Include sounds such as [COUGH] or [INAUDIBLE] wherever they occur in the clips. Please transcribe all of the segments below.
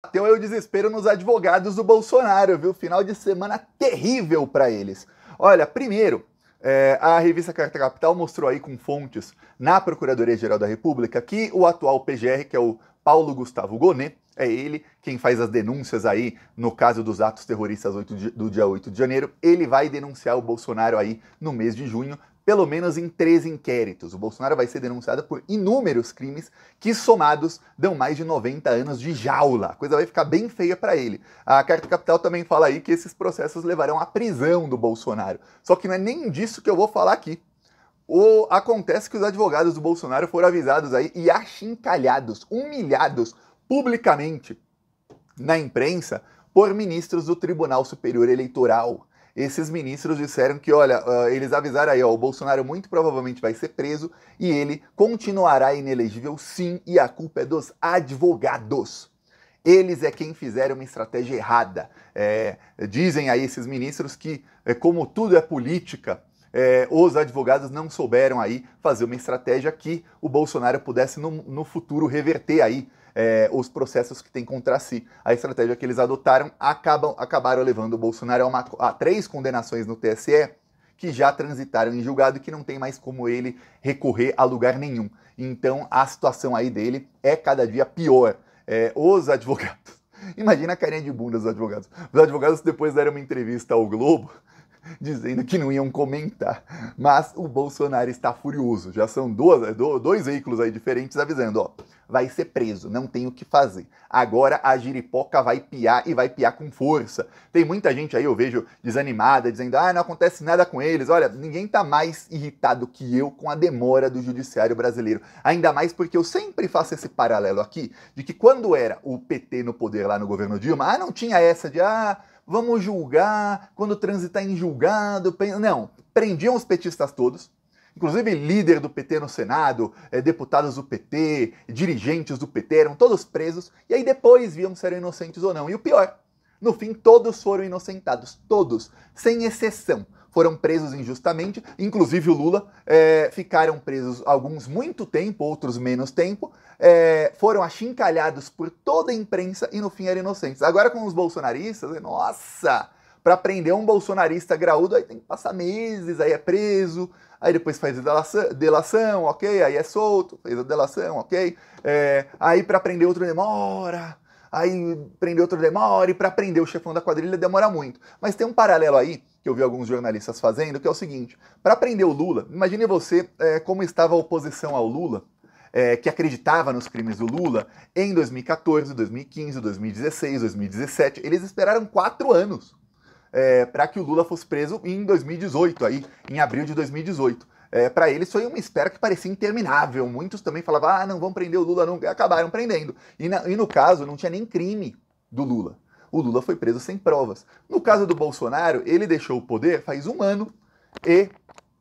Bateu aí o desespero nos advogados do Bolsonaro, viu? Final de semana terrível para eles. Olha, primeiro, é, a revista Carta Capital mostrou aí com fontes na Procuradoria-Geral da República que o atual PGR, que é o Paulo Gustavo Gonet, é ele quem faz as denúncias aí no caso dos atos terroristas do dia 8 de janeiro. Ele vai denunciar o Bolsonaro aí no mês de junho pelo menos em três inquéritos. O Bolsonaro vai ser denunciado por inúmeros crimes que, somados, dão mais de 90 anos de jaula. A coisa vai ficar bem feia para ele. A Carta Capital também fala aí que esses processos levarão à prisão do Bolsonaro. Só que não é nem disso que eu vou falar aqui. O... Acontece que os advogados do Bolsonaro foram avisados aí e achincalhados, humilhados publicamente na imprensa por ministros do Tribunal Superior Eleitoral esses ministros disseram que, olha, ah, eles avisaram aí, ó, o Bolsonaro muito provavelmente vai ser preso e ele continuará inelegível sim, e a culpa é dos advogados. Eles é quem fizeram uma estratégia errada. É, dizem aí esses ministros que, é, como tudo é política, é, os advogados não souberam aí fazer uma estratégia que o Bolsonaro pudesse no, no futuro reverter aí é, os processos que tem contra si. A estratégia que eles adotaram acabam, acabaram levando o Bolsonaro a, uma, a três condenações no TSE que já transitaram em julgado e que não tem mais como ele recorrer a lugar nenhum. Então a situação aí dele é cada dia pior. É, os advogados. [LAUGHS] Imagina a carinha de bunda dos advogados. Os advogados depois deram uma entrevista ao Globo [LAUGHS] dizendo que não iam comentar. Mas o Bolsonaro está furioso. Já são duas, é, dois veículos aí diferentes avisando, ó, vai ser preso, não tem o que fazer. Agora a giripoca vai piar e vai piar com força. Tem muita gente aí, eu vejo, desanimada, dizendo, ah, não acontece nada com eles. Olha, ninguém tá mais irritado que eu com a demora do judiciário brasileiro. Ainda mais porque eu sempre faço esse paralelo aqui de que quando era o PT no poder lá no governo Dilma, ah, não tinha essa de, ah, vamos julgar quando transitar em julgado. Não, prendiam os petistas todos, inclusive líder do PT no Senado, eh, deputados do PT, dirigentes do PT, eram todos presos, e aí depois viam se eram inocentes ou não. E o pior, no fim, todos foram inocentados, todos, sem exceção foram presos injustamente, inclusive o Lula, é, ficaram presos alguns muito tempo, outros menos tempo, é, foram achincalhados por toda a imprensa e no fim eram inocentes. Agora com os bolsonaristas, né, nossa, para prender um bolsonarista graúdo aí tem que passar meses, aí é preso, aí depois faz delação, delação ok, aí é solto, fez a delação, ok, é, aí para prender outro demora né, aí prender outro demora, e para prender o chefão da quadrilha demora muito. Mas tem um paralelo aí, que eu vi alguns jornalistas fazendo, que é o seguinte: para prender o Lula, imagine você é, como estava a oposição ao Lula é, que acreditava nos crimes do Lula em 2014, 2015, 2016, 2017. Eles esperaram quatro anos é, eh, para que o Lula fosse preso em 2018, aí, em abril de 2018 é, para eles foi uma espera que parecia interminável. Muitos também falavam, ah, não vão prender o Lula, não. acabaram prendendo. E, na, e no caso, não tinha nem crime do Lula. O Lula foi preso sem provas. No caso do Bolsonaro, ele deixou o poder faz um ano e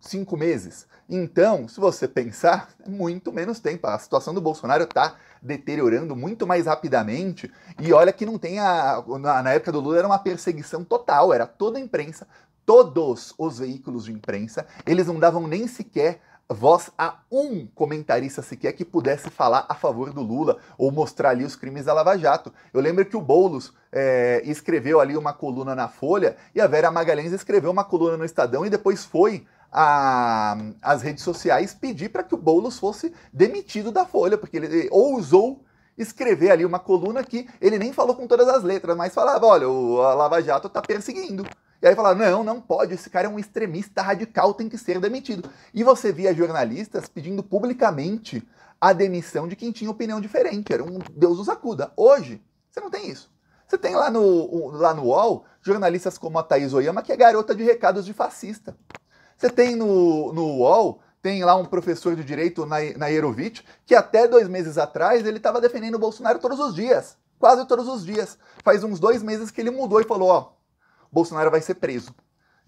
cinco meses. Então, se você pensar, muito menos tempo. A situação do Bolsonaro está deteriorando muito mais rapidamente. E olha que não tem a. Na, época do Lula era uma perseguição total, era toda a imprensa todos os veículos de imprensa, eles não davam nem sequer voz a um comentarista sequer que pudesse falar a favor do Lula ou mostrar ali os crimes da Lava Jato. Eu lembro que o Boulos é, escreveu ali uma coluna na Folha e a Vera Magalhães escreveu uma coluna no Estadão e depois foi às redes sociais pedir para que o Boulos fosse demitido da Folha, porque ele, ele ousou escrever ali uma coluna que ele nem falou com todas as letras, mas falava, olha, o, a Lava Jato está perseguindo. E aí falar, não, não pode, esse cara é um extremista radical, tem que ser demitido. E você via jornalistas pedindo publicamente a demissão de quem tinha opinião diferente, era um Deus nos acuda. Hoje, você não tem isso. Você tem lá no, lá no UOL jornalistas como a Thaís Oyama, que é garota de recados de fascista. Você tem no, no UOL tem lá um professor de direito, Nairovic, que até dois meses atrás ele estava defendendo o Bolsonaro todos os dias. Quase todos os dias. Faz uns dois meses que ele mudou e falou: ó, Bolsonaro vai ser preso.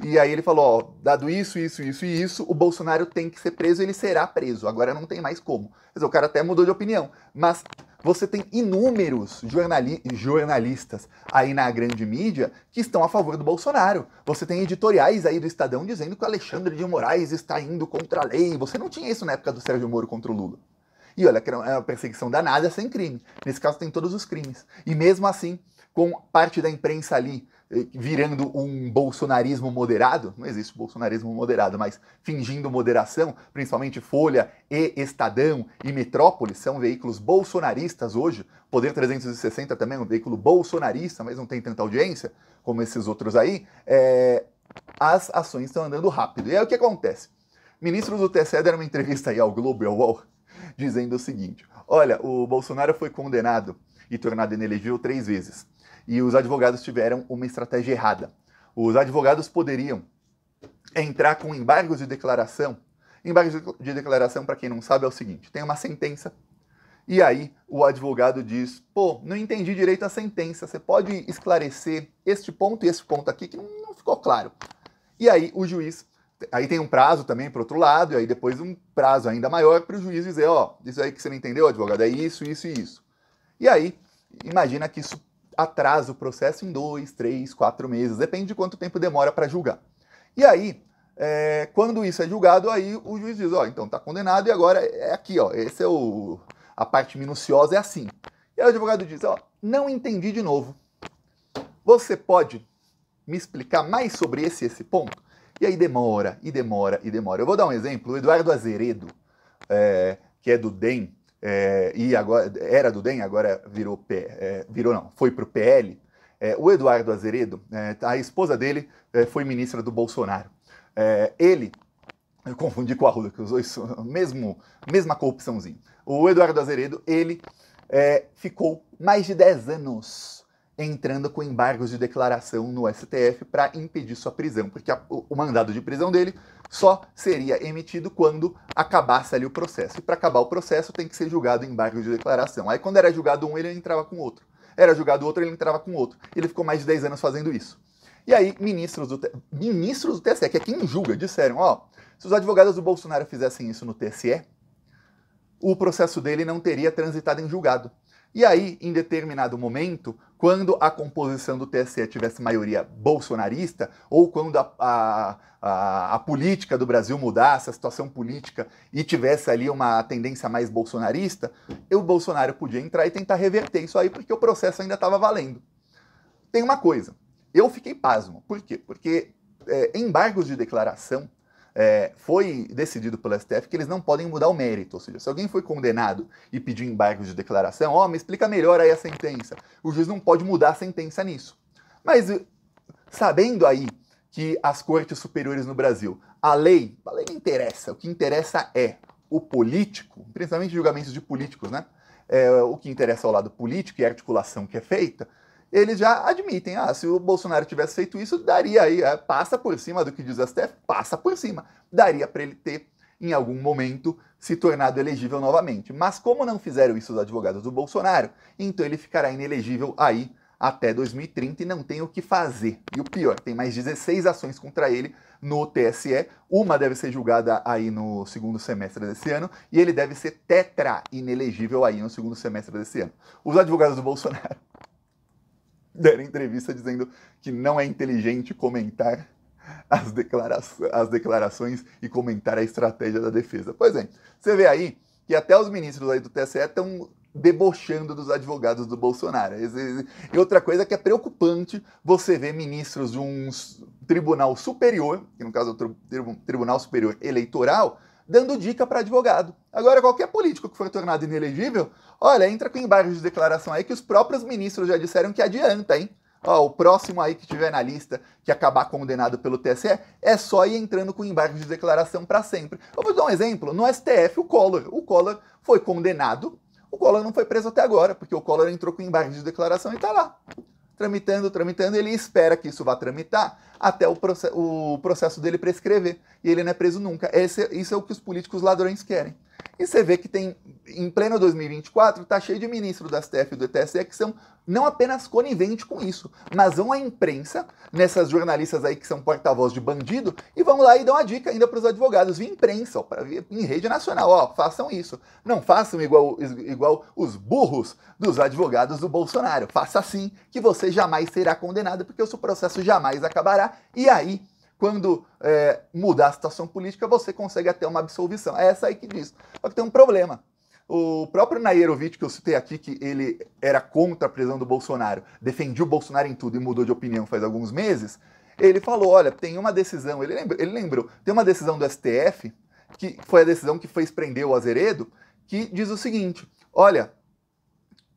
E aí ele falou, ó, dado isso, isso, isso e isso, o Bolsonaro tem que ser preso, ele será preso. Agora não tem mais como. Quer dizer, o cara até mudou de opinião. Mas você tem inúmeros jornali jornalistas aí na grande mídia que estão a favor do Bolsonaro. Você tem editoriais aí do Estadão dizendo que o Alexandre de Moraes está indo contra a lei. Você não tinha isso na época do Sérgio Moro contra o Lula. E olha, é uma perseguição danada sem crime. Nesse caso tem todos os crimes. E mesmo assim, com parte da imprensa ali virando um bolsonarismo moderado, não existe bolsonarismo moderado, mas fingindo moderação, principalmente Folha e Estadão e Metrópolis são veículos bolsonaristas hoje. Poder 360 também é um veículo bolsonarista, mas não tem tanta audiência como esses outros aí. É, as ações estão andando rápido. E aí o que acontece? Ministros do TSE deram uma entrevista aí ao Globo e ao UOL, dizendo o seguinte: olha, o Bolsonaro foi condenado e tornado inelegível três vezes e os advogados tiveram uma estratégia errada. Os advogados poderiam entrar com embargos de declaração. Embargos de declaração, para quem não sabe, é o seguinte: tem uma sentença e aí o advogado diz: pô, não entendi direito a sentença, você pode esclarecer este ponto e esse ponto aqui que não ficou claro. E aí o juiz, aí tem um prazo também para outro lado, e aí depois um prazo ainda maior para o juiz dizer: ó, oh, isso aí que você não entendeu, advogado, é isso, isso e isso. E aí, imagina que isso atrasa o processo em dois, três, quatro meses, depende de quanto tempo demora para julgar. E aí, é, quando isso é julgado, aí o juiz diz, ó, então tá condenado e agora é aqui, ó, esse é o a parte minuciosa é assim. E aí o advogado diz, ó, não entendi de novo. Você pode me explicar mais sobre esse esse ponto? E aí demora, e demora, e demora. Eu vou dar um exemplo. O Eduardo Azeredo, é, que é do DEM, é, e agora era do DEM, agora virou, é, virou não, foi para o PL, é, o Eduardo Azeredo, é, a esposa dele é, foi ministra do Bolsonaro. É, ele, eu confundi com a Ruda, que usou isso, mesmo, mesma corrupçãozinha. O Eduardo Azeredo, ele ficou mais de 10 anos entrando com embargos de declaração no STF para impedir sua prisão, porque a, o, o mandado de prisão dele só seria emitido quando acabasse ali o processo. E para acabar o processo tem que ser julgado embargos de declaração. Aí quando era julgado um, ele entrava com outro. Era julgado outro, ele entrava com outro. Ele ficou mais de 10 anos fazendo isso. E aí ministros do, ministros do TSE, que é quem julga, disseram, ó, se os advogados do Bolsonaro fizessem isso no TSE, o processo dele não teria transitado em julgado. E aí, em determinado momento, quando a composição do TSE tivesse maioria bolsonarista, ou quando a, a, a, a, política do Brasil mudasse, a situação política, e tivesse ali uma tendência mais bolsonarista, o Bolsonaro podia entrar e tentar reverter isso aí, porque o processo ainda estava valendo. Tem uma coisa, eu fiquei pasmo. Por quê? Porque é, embargos de declaração é, foi decidido pelo STF que eles não podem mudar o mérito. Ou seja, se alguém foi condenado e pediu embargo de declaração, ó, oh, me explica melhor aí a sentença. O juiz não pode mudar a sentença nisso. Mas eh, sabendo aí que as cortes superiores no Brasil, a lei, a lei não interessa. O que interessa é o político, principalmente julgamentos de políticos, né? É, o que interessa ao lado político e a articulação que é feita, eles já admitem, ah, se o Bolsonaro tivesse feito isso, daria aí, é, passa por cima do que diz a STF, passa por cima. Daria para ele ter, em algum momento, se tornado elegível novamente. Mas como não fizeram isso os advogados do Bolsonaro, então ele ficará inelegível aí até 2030 e não tem o que fazer. E o pior, tem mais 16 ações contra ele no TSE. Uma deve ser julgada aí no segundo semestre desse ano e ele deve ser tetra inelegível aí no segundo semestre desse ano. Os advogados do Bolsonaro deram entrevista dizendo que não é inteligente comentar as, declara as declarações e comentar a estratégia da defesa. Pois é, você vê aí que até os ministros aí do TSE estão debochando dos advogados do Bolsonaro. E outra coisa que é preocupante, você vê ministros de um tribunal superior, que no caso é o Tribunal Superior Eleitoral, dando dica para advogado. Agora, qualquer político que for tornado inelegível, olha, entra com embargo de declaração aí que os próprios ministros já disseram que adianta, hein? Ó, o próximo aí que tiver na lista que acabar condenado pelo TSE é só ir entrando com embargo de declaração para sempre. Eu vou dar um exemplo. No STF, o Collor. O Collor foi condenado. O Collor não foi preso até agora, porque o Collor entrou com embargo de declaração e está lá. Tramitando, tramitando, ele espera que isso vá tramitar até o, proce o processo dele prescrever. E ele não é preso nunca. Esse, isso é o que os políticos ladrões querem. E você vê que tem, em pleno 2024, tá cheio de ministro da STF e do TSE que são não apenas coniventes com isso, mas vão à imprensa, nessas jornalistas aí que são porta-voz de bandido, e vão lá e dão a dica ainda para os advogados, via imprensa, ó, pra, via, em rede nacional, ó, façam isso. Não façam igual, igual os burros dos advogados do Bolsonaro. Faça assim, que você jamais será condenado, porque o seu processo jamais acabará e aí, quando é, mudar a situação política, você consegue até uma absolvição. É essa aí que diz. Só que tem um problema. O próprio Nairovic, que eu citei aqui, que ele era contra a prisão do Bolsonaro, defendia o Bolsonaro em tudo e mudou de opinião faz alguns meses, ele falou, olha, tem uma decisão, ele lembrou, ele lembrou tem uma decisão do STF, que foi a decisão que fez prender o Azeredo, que diz o seguinte, olha,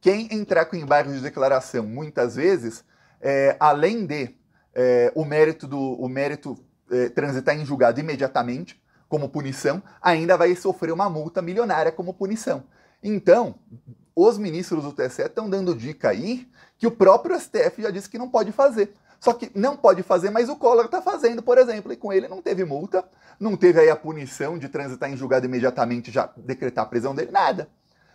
quem entrar com embargo de declaração, muitas vezes, é, além de é, o mérito do o mérito é, transitar em julgado imediatamente como punição, ainda vai sofrer uma multa milionária como punição. Então, os ministros do TSE estão dando dica aí que o próprio STF já disse que não pode fazer. Só que não pode fazer, mas o Collor está fazendo, por exemplo, e com ele não teve multa, não teve aí a punição de transitar em julgado imediatamente já decretar a prisão dele, nada.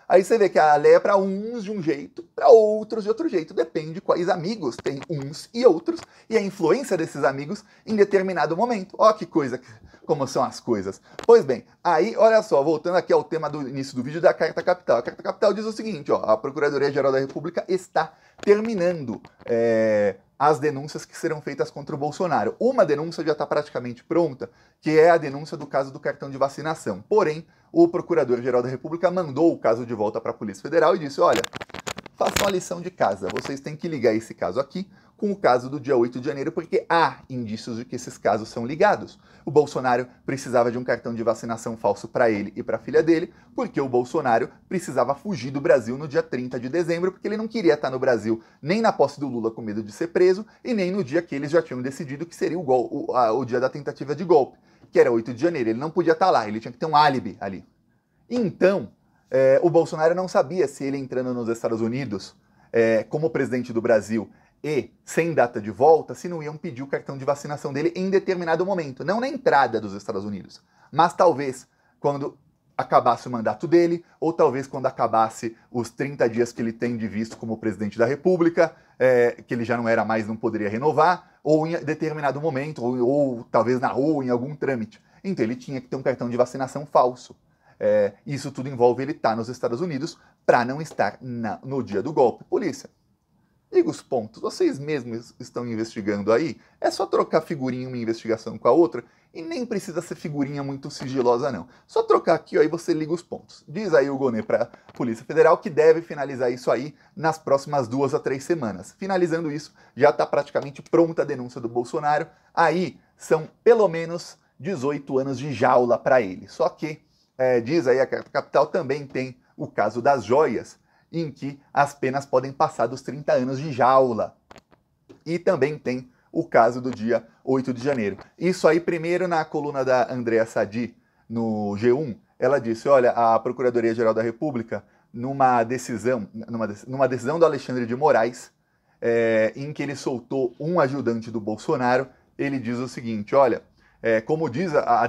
Aí você vê que a lei é para uns de um jeito, para outros de outro jeito. Depende quais amigos tem uns e outros e a influência desses amigos em determinado momento. Ó, que coisa, como são as coisas. Pois bem, aí olha só, voltando aqui ao tema do início do vídeo da Carta Capital. A Carta Capital diz o seguinte: ó, a Procuradoria Geral da República está terminando é, as denúncias que serão feitas contra o Bolsonaro. Uma denúncia já está praticamente pronta, que é a denúncia do caso do cartão de vacinação. Porém, o Procurador-Geral da República mandou o caso de volta para a Polícia Federal e disse: olha, façam a lição de casa, vocês têm que ligar esse caso aqui com o caso do dia 8 de janeiro, porque há indícios de que esses casos são ligados. O Bolsonaro precisava de um cartão de vacinação falso para ele e para a filha dele, porque o Bolsonaro precisava fugir do Brasil no dia 30 de dezembro, porque ele não queria estar no Brasil nem na posse do Lula com medo de ser preso e nem no dia que eles já tinham decidido que seria o, gol, o, a, o dia da tentativa de golpe que era 8 de janeiro. Ele não podia estar tá lá, ele tinha que ter um álibi ali. Então, é, o Bolsonaro não sabia se ele entrando nos Estados Unidos é, como presidente do Brasil e sem data de volta, se não iam pedir o cartão de vacinação dele em determinado momento, não na entrada dos Estados Unidos, mas talvez quando acabasse o mandato dele, ou talvez quando acabasse os 30 dias que ele tem de visto como presidente da República, é, que ele já não era mais, não poderia renovar, ou em determinado momento, ou, ou, talvez na rua, em algum trâmite. Então ele tinha que ter um cartão de vacinação falso. É, isso tudo envolve ele estar tá nos Estados Unidos para não estar na, no dia do golpe. Polícia, diga os pontos, vocês mesmos estão investigando aí? É só trocar figurinha uma investigação com a outra e nem precisa ser figurinha muito sigilosa, não. Só trocar aqui ó, e você liga os pontos. Diz aí o Gonê para a Polícia Federal que deve finalizar isso aí nas próximas duas a três semanas. Finalizando isso, já está praticamente pronta a denúncia do Bolsonaro. Aí são pelo menos 18 anos de jaula para ele. Só que, é, diz aí a capital, também tem o caso das joias, em que as penas podem passar dos 30 anos de jaula. E também tem o caso do dia 8 de janeiro. Isso aí, primeiro na coluna da Andrea Sadi, no G1, ela disse: olha, a Procuradoria-Geral da República, numa decisão, numa, numa, decisão do Alexandre de Moraes, é, em que ele soltou um ajudante do Bolsonaro, ele diz o seguinte: olha. É, como diz, a, a, a,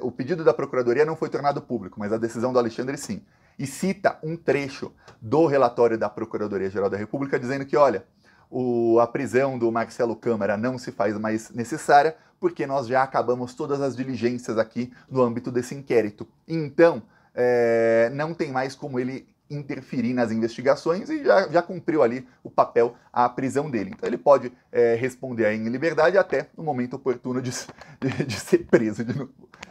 o pedido da Procuradoria não foi tornado público, mas a decisão do Alexandre sim. E cita um trecho do relatório da Procuradoria-Geral da República dizendo que, olha, o, a prisão do Marcelo Câmara não se faz mais necessária, porque nós já acabamos todas as diligências aqui no âmbito desse inquérito. Então, é, não tem mais como ele interferir nas investigações e já, já cumpriu ali o papel a prisão dele. Então ele pode é, responder em liberdade até no momento oportuno de, de, de ser preso de novo.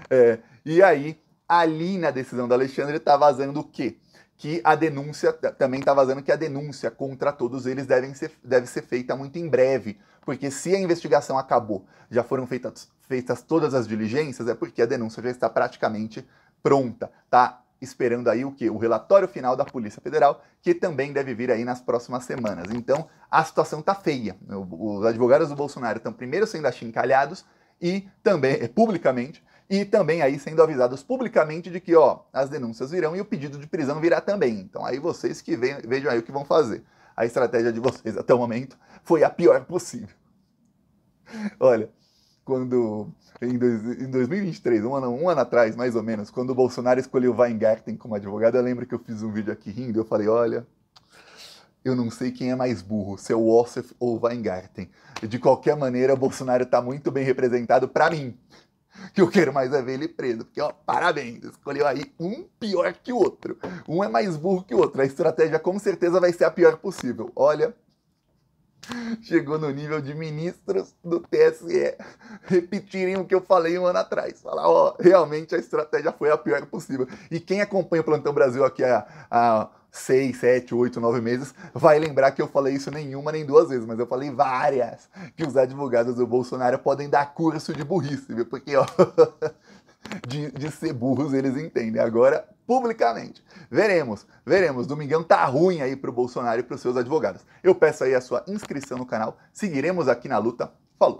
É, e aí, ali na decisão do Alexandre, está vazando o quê? que a denúncia, também está vazando que a denúncia contra todos eles deve ser, deve ser feita muito em breve, porque se a investigação acabou, já foram feitas, feitas todas as diligências, é porque a denúncia já está praticamente pronta, tá? Esperando aí o que? O relatório final da Polícia Federal, que também deve vir aí nas próximas semanas. Então, a situação tá feia. Os advogados do Bolsonaro estão primeiro sendo achincalhados e também, é, publicamente, e também aí sendo avisados publicamente de que ó, as denúncias virão e o pedido de prisão virá também. Então aí vocês que vejam aí o que vão fazer. A estratégia de vocês até o momento foi a pior possível. [LAUGHS] Olha, quando em, dois, em 2023, um ano, um ano atrás mais ou menos, quando o Bolsonaro escolheu Weingarten como advogado, eu lembro que eu fiz um vídeo aqui rindo, eu falei, olha, eu não sei quem é mais burro, se é o Ossef ou o Weingarten. De qualquer maneira, Bolsonaro está muito bem representado para mim. [LAUGHS] que eu quero mais é ver ele preso. Porque, ó, parabéns, escolheu aí um pior que o outro. Um é mais burro que o outro. A estratégia com certeza vai ser a pior possível. Olha, chegou no nível de ministros do TSE repetirem o que eu falei um ano atrás. Falar, ó, realmente a estratégia foi a pior possível. E quem acompanha o Plantão Brasil aqui há, a 6, 7, 8, 9 meses, vai lembrar que eu falei isso nenhuma nem duas vezes, mas eu falei várias que os advogados do Bolsonaro podem dar curso de burrice, viu? Porque, ó, [LAUGHS] de, de ser burros eles entendem. Agora, publicamente. Veremos, veremos. Domingão tá ruim aí pro Bolsonaro e pros seus advogados. Eu peço aí a sua inscrição no canal, seguiremos aqui na luta. Falou!